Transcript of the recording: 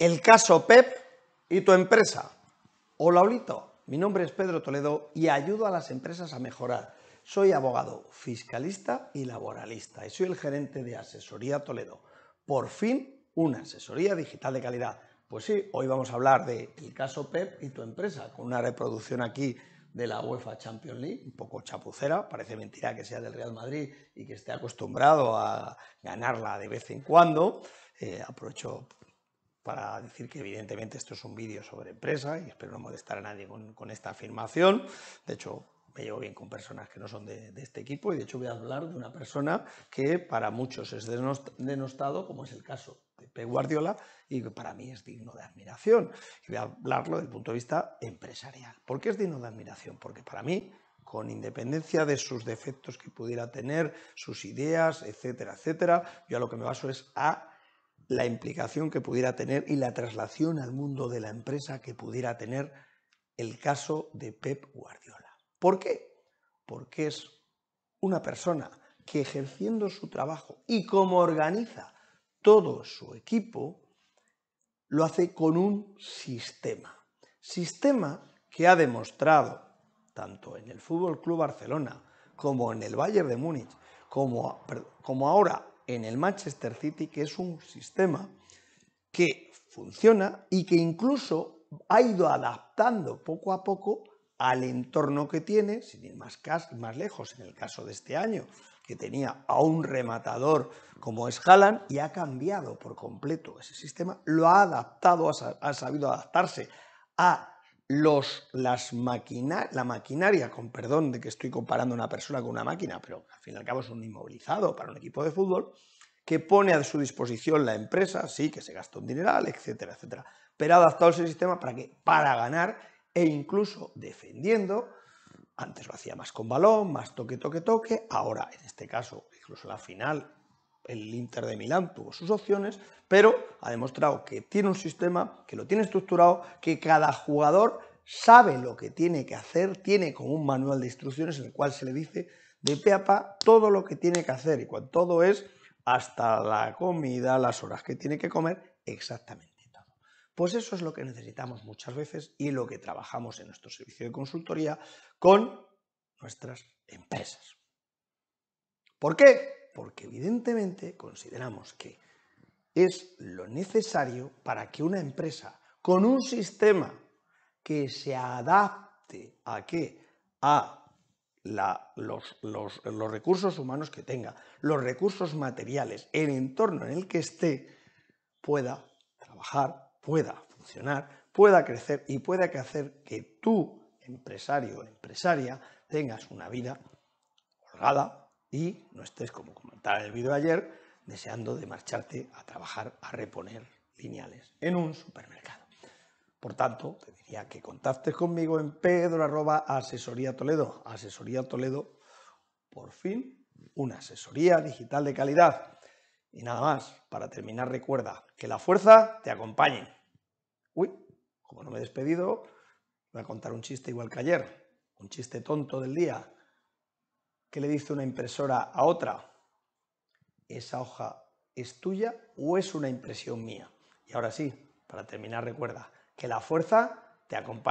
el caso PEP y tu empresa. Hola, Olito. Mi nombre es Pedro Toledo y ayudo a las empresas a mejorar. Soy abogado fiscalista y laboralista y soy el gerente de Asesoría Toledo. Por fin, una asesoría digital de calidad. Pues sí, hoy vamos a hablar de caso PEP y tu empresa, con una reproducción aquí de la UEFA Champions League, un poco chapucera, parece mentira que sea del Real Madrid y que esté acostumbrado a ganarla de vez en cuando. Eh, aprovecho para decir que evidentemente esto es un vídeo sobre empresa y espero no molestar a nadie con, esta afirmación. De hecho, me llevo bien con personas que no son de, de, este equipo y de hecho voy a hablar de una persona que para muchos es denostado, como es el caso de p Guardiola, y que para mí es digno de admiración. Y voy a hablarlo desde el punto de vista empresarial. ¿Por qué es digno de admiración? Porque para mí, con independencia de sus defectos que pudiera tener, sus ideas, etcétera, etcétera, yo a lo que me baso es a la implicación que pudiera tener y la traslación al mundo de la empresa que pudiera tener el caso de Pep Guardiola. ¿Por qué? Porque es una persona que ejerciendo su trabajo y como organiza todo su equipo, lo hace con un sistema. Sistema que ha demostrado, tanto en el Fútbol Club Barcelona como en el Bayern de Múnich, como, como ahora en el Manchester City, que es un sistema que funciona y que incluso ha ido adaptando poco a poco al entorno que tiene, sin ir más, más lejos, en el caso de este año, que tenía a un rematador como es Haaland y ha cambiado por completo ese sistema, lo ha adaptado, ha sabido adaptarse a los, las maquina, la maquinaria, con perdón de que estoy comparando una persona con una máquina, pero al fin y al cabo es un inmovilizado para un equipo de fútbol, que pone a su disposición la empresa, sí, que se gasta un dineral, etcétera, etcétera, pero ha adaptado ese sistema para que para ganar e incluso defendiendo, antes lo hacía más con balón, más toque, toque, toque, ahora en este caso, incluso la final, el Inter de Milán tuvo sus opciones, pero ha demostrado que tiene un sistema, que lo tiene estructurado, que cada jugador sabe lo que tiene que hacer, tiene como un manual de instrucciones en el cual se le dice de pe a pa todo lo que tiene que hacer y cuando todo es hasta la comida, las horas que tiene que comer, exactamente todo. Pues eso es lo que necesitamos muchas veces y lo que trabajamos en nuestro servicio de consultoría con nuestras empresas. ¿Por qué? Porque evidentemente consideramos que es lo necesario para que una empresa con un sistema que se adapte a qué? A los, los recursos humanos que tenga, los recursos materiales, el entorno en el que esté, pueda trabajar, pueda funcionar, pueda crecer y pueda hacer que tú, empresario o empresaria, tengas una vida holgada y no estés, como comentaba el vídeo de ayer, deseando de marcharte a trabajar a reponer lineales en un supermercado. Por tanto, te diría que contactes conmigo en pedro asesoría Toledo. Asesoría Toledo, por fin, una asesoría digital de calidad. Y nada más, para terminar recuerda que la fuerza te acompañe. Uy, como no me he despedido, voy a contar un chiste igual que ayer, un chiste tonto del día. ¿Qué le dice una impresora a otra? ¿Esa hoja es tuya o es una impresión mía? Y ahora sí, para terminar recuerda que la fuerza te acompañe.